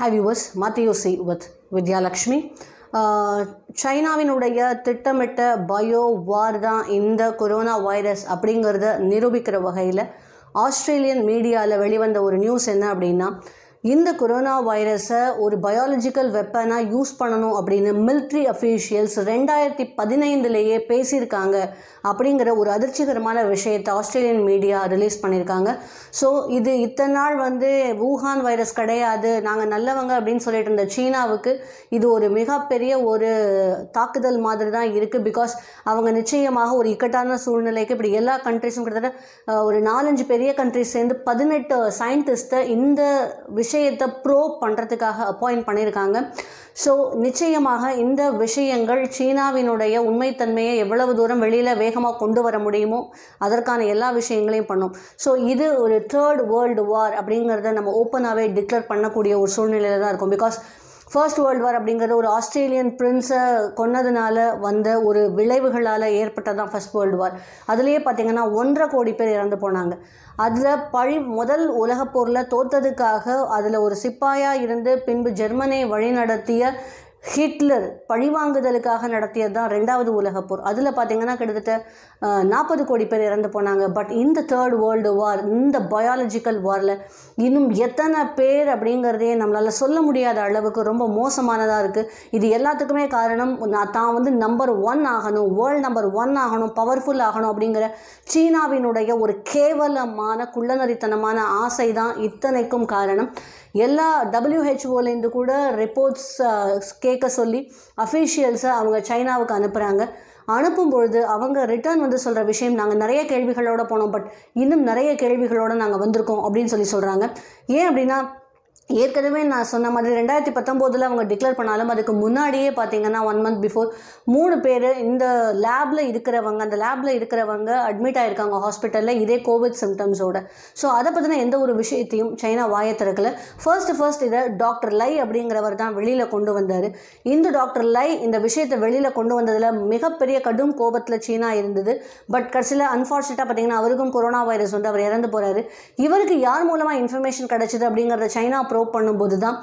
have yours மத்தியோசி with Vidyalakshmi சைனாவினுடைய திட்டமிட்ட பயோ வார் தான் இந்த கொரோனா வைரஸ் அப்படிங்கிறத நிரூபிக்கிற வகையில் ஆஸ்திரேலியன் மீடியாவில் வெளிவந்த ஒரு நியூஸ் என்ன அப்படின்னா இந்த கொரோனா வைரஸை ஒரு பயாலஜிக்கல் வெப்பனாக யூஸ் பண்ணணும் அப்படின்னு மிலிட்ரி அஃபீஷியல்ஸ் ரெண்டாயிரத்தி பதினைந்துலேயே பேசியிருக்காங்க அப்படிங்கிற ஒரு அதிர்ச்சிகரமான விஷயத்தை ஆஸ்திரேலியன் மீடியா ரிலீஸ் பண்ணியிருக்காங்க ஸோ இது இத்தனை நாள் வந்து வூஹான் வைரஸ் கிடையாது நாங்கள் நல்லவங்க அப்படின்னு சொல்லிட்டு இருந்த சீனாவுக்கு இது ஒரு மிகப்பெரிய ஒரு தாக்குதல் மாதிரி தான் இருக்குது பிகாஸ் அவங்க நிச்சயமாக ஒரு இக்கட்டான சூழ்நிலைக்கு இப்படி எல்லா கண்ட்ரிஸும் கிட்டத்தட்ட ஒரு நாலஞ்சு பெரிய கண்ட்ரிஸ் சேர்ந்து பதினெட்டு சயின்டிஸ்ட்டை இந்த விஷயம் விஷயத்தை ப்ரோ பண்ணுறதுக்காக அப்பாயிண்ட் பண்ணியிருக்காங்க ஸோ நிச்சயமாக இந்த விஷயங்கள் சீனாவினுடைய உண்மைத்தன்மையை எவ்வளவு தூரம் வெளியில் வேகமாக கொண்டு வர முடியுமோ அதற்கான எல்லா விஷயங்களையும் பண்ணும் ஸோ இது ஒரு தேர்ட் வேர்ல்டு வார் அப்படிங்கிறத நம்ம ஓப்பனாகவே டிக்ளேர் பண்ணக்கூடிய ஒரு சூழ்நிலையில் தான் இருக்கும் பிகாஸ் ஃபர்ஸ்ட் வேர்ல்டு வார் அப்படிங்கிறது ஒரு ஆஸ்திரேலியன் பிரின்ஸை கொன்னதுனால வந்த ஒரு விளைவுகளால் ஏற்பட்டதான் ஃபர்ஸ்ட் வேர்ல்டு வார் அதுலேயே பார்த்திங்கன்னா ஒன்றரை கோடி பேர் இறந்து போனாங்க அதில் பழி முதல் உலகப்போரில் தோற்றதுக்காக அதில் ஒரு சிப்பாயாக இருந்து பின்பு ஜெர்மனியை வழிநடத்திய ஹிட்லர் பழிவாங்குதலுக்காக நடத்தியது தான் ரெண்டாவது உலகப் போர் அதில் பார்த்தீங்கன்னா கிட்டத்தட்ட நாற்பது கோடி பேர் இறந்து போனாங்க பட் இந்த தேர்ட் வேர்ல்டு வார் இந்த பயாலஜிக்கல் வாரில் இன்னும் எத்தனை பேர் அப்படிங்கிறதையே நம்மளால் சொல்ல முடியாத அளவுக்கு ரொம்ப மோசமானதாக இருக்குது இது எல்லாத்துக்குமே காரணம் நான் தான் வந்து நம்பர் ஒன் ஆகணும் வேர்ல்டு நம்பர் ஒன் ஆகணும் பவர்ஃபுல் ஆகணும் அப்படிங்கிற சீனாவினுடைய ஒரு கேவலமான குள்ளநரித்தனமான ஆசை தான் இத்தனைக்கும் காரணம் எல்லா டபிள்யூஹெச்ஓலேருந்து கூட ரிப்போர்ட்ஸ் கேட்க சொல்லி அஃபீஷியல்ஸை அவங்க சைனாவுக்கு அனுப்புகிறாங்க அனுப்பும் பொழுது அவங்க ரிட்டர்ன் வந்து சொல்கிற விஷயம் நாங்கள் நிறைய கேள்விகளோடு போனோம் பட் இன்னும் நிறைய கேள்விகளோடு நாங்கள் வந்திருக்கோம் அப்படின்னு சொல்லி சொல்கிறாங்க ஏன் அப்படின்னா ஏற்கனவே நான் சொன்ன மாதிரி ரெண்டாயிரத்தி பத்தொம்போதில் அவங்க டிக்ளேர் பண்ணாலும் அதுக்கு முன்னாடியே பார்த்தீங்கன்னா ஒன் மந்த் பிஃபோர் மூணு பேர் இந்த லேபில் இருக்கிறவங்க அந்த லேபில் இருக்கிறவங்க அட்மிட் ஆகிருக்காங்க ஹாஸ்பிட்டலில் இதே கோவிட் சிம்டம்ஸோட ஸோ அதை பற்றின எந்த ஒரு விஷயத்தையும் சைனா வாயத்திறக்கல ஃபர்ஸ்ட் ஃபர்ஸ்ட் இதை டாக்டர் லை அப்படிங்கிறவர் தான் வெளியில் கொண்டு வந்தார் இந்த டாக்டர் லை இந்த விஷயத்தை வெளியில் கொண்டு வந்ததில் மிகப்பெரிய கடும் கோபத்தில் சீனா இருந்தது பட் கடைசியில் அன்ஃபார்ச்சுனேட்டாக பார்த்தீங்கன்னா அவருக்கும் கொரோனா வைரஸ் வந்து அவர் இறந்து போகிறாரு இவருக்கு யார் மூலமாக இன்ஃபர்மேஷன் கிடச்சிது அப்படிங்கிறத சைனா ப்ரோ ப்ரோப் பண்ணும்போது தான்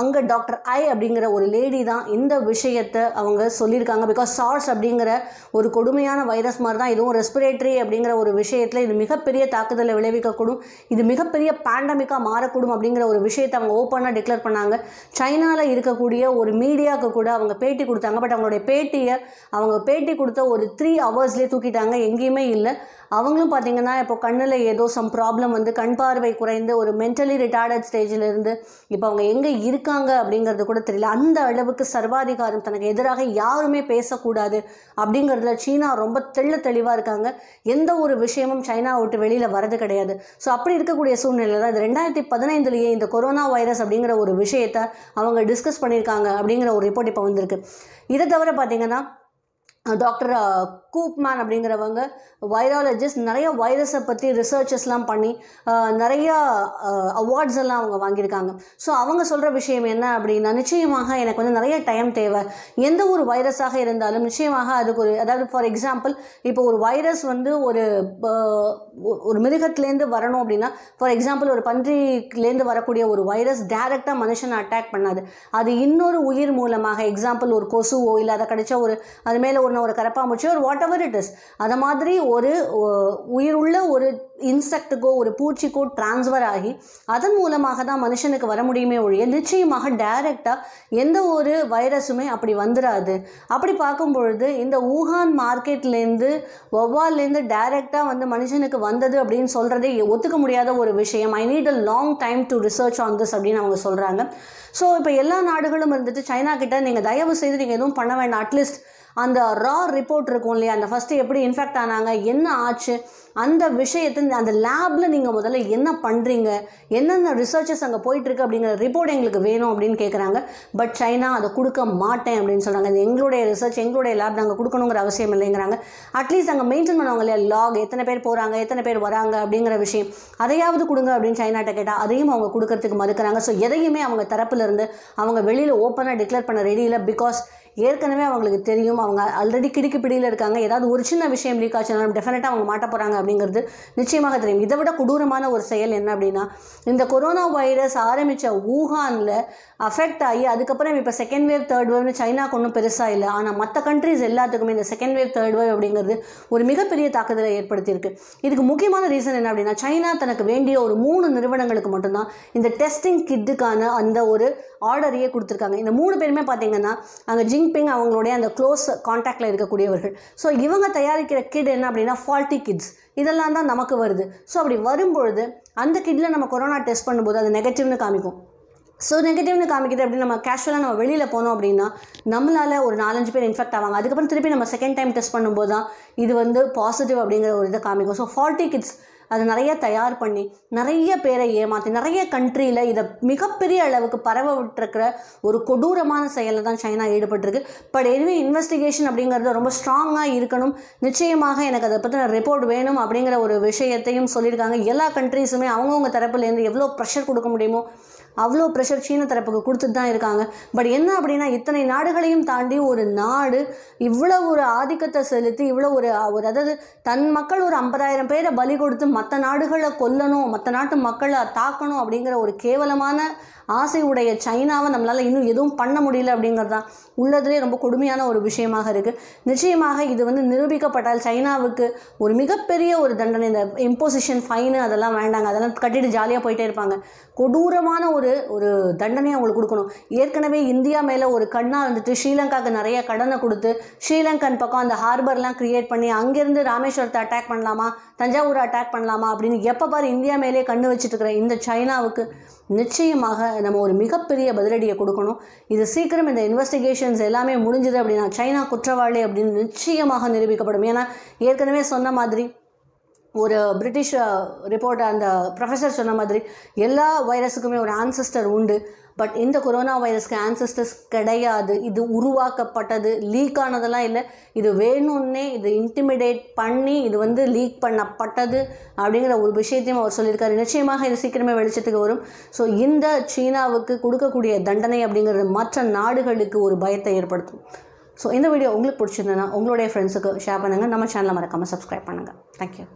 அங்கே டாக்டர் ஐ அப்படிங்கிற ஒரு லேடி தான் இந்த விஷயத்தை அவங்க சொல்லியிருக்காங்க பிகாஸ் சார்ஸ் அப்படிங்கிற ஒரு கொடுமையான வைரஸ் மாதிரி தான் இதுவும் ரெஸ்பிரேட்டரி அப்படிங்கிற ஒரு விஷயத்தில் இது மிகப்பெரிய தாக்குதலை விளைவிக்கக்கூடும் இது மிகப்பெரிய பேண்டமிக்காக மாறக்கூடும் அப்படிங்கிற ஒரு விஷயத்தை அவங்க ஓப்பனாக டிக்ளேர் பண்ணாங்க சைனாவில் இருக்கக்கூடிய ஒரு மீடியாவுக்கு கூட அவங்க பேட்டி கொடுத்தாங்க பட் அவங்களுடைய பேட்டியை அவங்க பேட்டி கொடுத்த ஒரு த்ரீ ஹவர்ஸ்லேயே தூக்கிட்டாங்க எங்கேயுமே இல்லை அவங்களும் பார்த்திங்கன்னா இப்போ கண்ணில் ஏதோ சம் ப்ராப்ளம் வந்து கண் பார்வை குறைந்து ஒரு மென்டலி ரிட்டார்டட் ஸ்டேஜில் இருந்து இப்போ அவங்க எங்கே இருக்காங்க அப்படிங்கிறது கூட தெரியல அந்த அளவுக்கு சர்வாதிகாரம் தனக்கு எதிராக யாருமே பேசக்கூடாது அப்படிங்கிறதுல சீனா ரொம்ப தெள்ள தெளிவாக இருக்காங்க எந்த ஒரு விஷயமும் சைனா விட்டு வெளியில் வரது கிடையாது ஸோ அப்படி இருக்கக்கூடிய சூழ்நிலை தான் இது ரெண்டாயிரத்தி பதினைந்துலேயே இந்த கொரோனா வைரஸ் அப்படிங்கிற ஒரு விஷயத்தை அவங்க டிஸ்கஸ் பண்ணியிருக்காங்க அப்படிங்கிற ஒரு ரிப்போர்ட் இப்போ வந்திருக்கு இதை தவிர பார்த்திங்கன்னா டாக்டர் கூப்மேன் அப்படிங்கிறவங்க வைரலஜிஸ்ட் நிறைய வைரஸை பற்றி ரிசர்ச்சஸ்லாம் பண்ணி நிறையா அவார்ட்ஸ் எல்லாம் அவங்க வாங்கியிருக்காங்க ஸோ அவங்க சொல்கிற விஷயம் என்ன அப்படின்னா நிச்சயமாக எனக்கு வந்து நிறைய டைம் தேவை எந்த ஒரு வைரஸாக இருந்தாலும் நிச்சயமாக அதுக்கு ஒரு அதாவது ஃபார் எக்ஸாம்பிள் இப்போ ஒரு வைரஸ் வந்து ஒரு ஒரு மிருகத்துலேருந்து வரணும் அப்படின்னா ஃபார் எக்ஸாம்பிள் ஒரு பன்றிலேருந்து வரக்கூடிய ஒரு வைரஸ் டைரெக்டாக மனுஷனை அட்டாக் பண்ணாது அது இன்னொரு உயிர் மூலமாக எக்ஸாம்பிள் ஒரு கொசுவோ இல்லை அதை கடிச்ச ஒரு அது மேலே ஒன்று ஒரு கரப்பாம்பூச்சியோ ஒரு what whatever it is அதை மாதிரி ஒரு உயிருள்ள ஒரு இன்செக்ட்டுக்கோ ஒரு பூச்சிக்கோ டிரான்ஸ்ஃபர் ஆகி அதன் மூலமாக தான் மனுஷனுக்கு வர முடியுமே ஒழிய நிச்சயமாக டைரெக்டாக எந்த ஒரு வைரஸுமே அப்படி வந்துடாது அப்படி பார்க்கும் பொழுது இந்த ஊகான் மார்க்கெட்லேருந்து ஒவ்வாலேருந்து டைரெக்டாக வந்து மனுஷனுக்கு வந்தது அப்படின்னு சொல்கிறதே ஒத்துக்க முடியாத ஒரு விஷயம் I need a long time to research on this அப்படின்னு அவங்க சொல்கிறாங்க ஸோ இப்போ எல்லா நாடுகளும் இருந்துட்டு சைனா கிட்ட நீங்கள் தயவு செய்து நீங்கள் எதுவும் பண்ண வேண்டாம் அட்லீஸ்ட் அந்த ரா ரிப்போர்ட் இருக்கும் இல்லையா அந்த ஃபஸ்ட்டு எப்படி இன்ஃபெக்ட் ஆனாங்க என்ன ஆச்சு அந்த விஷயத்தை அந்த லேபில் நீங்கள் முதல்ல என்ன பண்ணுறீங்க என்னென்ன ரிசர்ச்சஸ் அங்கே போயிட்டுருக்கு அப்படிங்கிற ரிப்போர்ட் எங்களுக்கு வேணும் அப்படின்னு கேட்குறாங்க பட் சைனா அதை கொடுக்க மாட்டேன் அப்படின்னு சொல்கிறாங்க இது எங்களுடைய ரிசர்ச் எங்களுடைய லேப் நாங்கள் கொடுக்கணுங்கிற அவசியம் இல்லைங்கிறாங்க அட்லீஸ்ட் அங்கே மெயின்டைன் பண்ணுவாங்க இல்லையா லாக் எத்தனை பேர் போகிறாங்க எத்தனை பேர் வராங்க அப்படிங்கிற விஷயம் அதையாவது கொடுங்க அப்படின்னு சைனாட்ட கேட்டால் அதையும் அவங்க கொடுக்கறதுக்கு மறுக்கிறாங்க ஸோ எதையுமே அவங்க தரப்புலேருந்து அவங்க வெளியில் ஓப்பனாக டிக்ளேர் பண்ண ரெடியில் பிகாஸ் ஏற்கனவே அவங்களுக்கு தெரியும் அவங்க ஆல்ரெடி கிடுக்கு பிடியில் இருக்காங்க ஏதாவது ஒரு சின்ன விஷயம் லீக் ஆச்சுனாலும் டெஃபினட்டாக அவங்க மாட்ட போகிறாங்க அப்படிங்கிறது நிச்சயமாக தெரியும் இதை விட கொடூரமான ஒரு செயல் என்ன அப்படின்னா இந்த கொரோனா வைரஸ் ஆரம்பித்த ஊகானில் அஃபெக்ட் ஆகி அதுக்கப்புறம் இப்போ செகண்ட் வேவ் தேர்ட் வேவ்னு சைனாக்கு ஒன்றும் பெருசாக இல்லை ஆனால் மற்ற கண்ட்ரிஸ் எல்லாத்துக்குமே இந்த செகண்ட் வேவ் தேர்ட் வேவ் அப்படிங்கிறது ஒரு மிகப்பெரிய தாக்குதலை ஏற்படுத்தியிருக்கு இதுக்கு முக்கியமான ரீசன் என்ன அப்படின்னா சைனா தனக்கு வேண்டிய ஒரு மூணு நிறுவனங்களுக்கு மட்டும்தான் இந்த டெஸ்டிங் கிட்டுக்கான அந்த ஒரு ஆர்டரையே கொடுத்துருக்காங்க இந்த மூணு பேருமே பார்த்தீங்கன்னா அங்கே ஜிங் ஜின்பிங் அவங்களுடைய அந்த க்ளோஸ் காண்டாக்டில் இருக்கக்கூடியவர்கள் ஸோ இவங்க தயாரிக்கிற கிட் என்ன அப்படின்னா ஃபால்ட்டி கிட்ஸ் இதெல்லாம் தான் நமக்கு வருது ஸோ அப்படி வரும்பொழுது அந்த கிட்டில் நம்ம கொரோனா டெஸ்ட் பண்ணும்போது அது நெகட்டிவ்னு காமிக்கும் ஸோ நெகட்டிவ்னு காமிக்குது அப்படின்னு நம்ம கேஷுவலாக நம்ம வெளியில் போனோம் அப்படின்னா நம்மளால் ஒரு நாலஞ்சு பேர் இன்ஃபெக்ட் ஆவாங்க அதுக்கப்புறம் திருப்பி நம்ம செகண்ட் டைம் டெஸ்ட் பண்ணும்போது தான் இது வந்து பாசிட்டிவ் அப்படிங்கிற ஒரு இதை காமிக்கும் ஸோ ஃபால்ட்டி கிட்ஸ் அதை நிறைய தயார் பண்ணி நிறைய பேரை ஏமாற்றி நிறைய கண்ட்ரியில் இதை மிகப்பெரிய அளவுக்கு பரவ விட்டுருக்கிற ஒரு கொடூரமான செயலில் தான் சைனா ஈடுபட்டிருக்கு பட் எதுவே இன்வெஸ்டிகேஷன் அப்படிங்கிறது ரொம்ப ஸ்ட்ராங்காக இருக்கணும் நிச்சயமாக எனக்கு அதை பற்றின ரிப்போர்ட் வேணும் அப்படிங்கிற ஒரு விஷயத்தையும் சொல்லியிருக்காங்க எல்லா கண்ட்ரிஸுமே அவங்கவுங்க தரப்புலேருந்து எவ்வளோ ப்ரெஷர் கொடுக்க முடியுமோ அவ்வளோ ப்ரெஷர் சீன தரப்புக்கு கொடுத்துட்டு தான் இருக்காங்க பட் என்ன அப்படின்னா இத்தனை நாடுகளையும் தாண்டி ஒரு நாடு இவ்வளோ ஒரு ஆதிக்கத்தை செலுத்தி இவ்வளோ ஒரு ஒரு அதாவது தன் மக்கள் ஒரு ஐம்பதாயிரம் பேரை பலி கொடுத்து மற்ற நாடுகளை கொல்லணும் மற்ற நாட்டு மக்களை தாக்கணும் அப்படிங்கிற ஒரு கேவலமான ஆசை உடைய சைனாவை நம்மளால் இன்னும் எதுவும் பண்ண முடியல அப்படிங்கிறது தான் உள்ளதுலேயே ரொம்ப கொடுமையான ஒரு விஷயமாக இருக்குது நிச்சயமாக இது வந்து நிரூபிக்கப்பட்டால் சைனாவுக்கு ஒரு மிகப்பெரிய ஒரு தண்டனை இந்த இம்போசிஷன் ஃபைனு அதெல்லாம் வேண்டாங்க அதெல்லாம் கட்டிட்டு ஜாலியாக போயிட்டே இருப்பாங்க கொடூரமான ஒரு ஒரு ஒரு தண்டனையை அவங்களுக்கு கொடுக்கணும் ஏற்கனவே இந்தியா மேலே ஒரு கண்ணாக இருந்துட்டு ஸ்ரீலங்காவுக்கு நிறைய கடனை கொடுத்து ஸ்ரீலங்கன் பக்கம் அந்த ஹார்பர்லாம் க்ரியேட் பண்ணி அங்கேருந்து ராமேஸ்வரத்தை அட்டாக் பண்ணலாமா தஞ்சாவூரை அட்டாக் பண்ணலாமா அப்படின்னு எப்போ பார் இந்தியா மேலே கண்ணு வச்சுட்டு இருக்கிற இந்த சைனாவுக்கு நிச்சயமாக நம்ம ஒரு மிகப்பெரிய பதிலடியை கொடுக்கணும் இது சீக்கிரம் இந்த இன்வெஸ்டிகேஷன்ஸ் எல்லாமே முடிஞ்சுது அப்படின்னா சைனா குற்றவாளி அப்படின்னு நிச்சயமாக நிரூபிக்கப்படும் ஏன்னா ஏற்கனவே சொன்ன மாதிரி ஒரு பிரிட்டிஷ் ரிப்போர்ட் uh, அந்த ப்ரொஃபஸர் சொன்ன மாதிரி எல்லா வைரஸுக்குமே ஒரு ஆன்சஸ்டர் உண்டு பட் இந்த கொரோனா வைரஸ்க்கு ஆன்சஸ்டர்ஸ் கிடையாது இது உருவாக்கப்பட்டது லீக் ஆனதெல்லாம் இல்லை இது வேணும்னே இது இன்டிமிடேட் பண்ணி இது வந்து லீக் பண்ணப்பட்டது அப்படிங்கிற ஒரு விஷயத்தையும் அவர் சொல்லியிருக்காரு நிச்சயமாக இது சீக்கிரமே வெளிச்சத்துக்கு வரும் ஸோ இந்த சீனாவுக்கு கொடுக்கக்கூடிய தண்டனை அப்படிங்கிறது மற்ற நாடுகளுக்கு ஒரு பயத்தை ஏற்படுத்தும் ஸோ இந்த வீடியோ உங்களுக்கு பிடிச்சிருந்ததுன்னா உங்களுடைய ஃப்ரெண்ட்ஸுக்கு ஷேர் பண்ணுங்கள் நம்ம சேனலை மறக்காமல் சப்ஸ்கிரைப் பண்ணுங்கள் தேங்க்யூ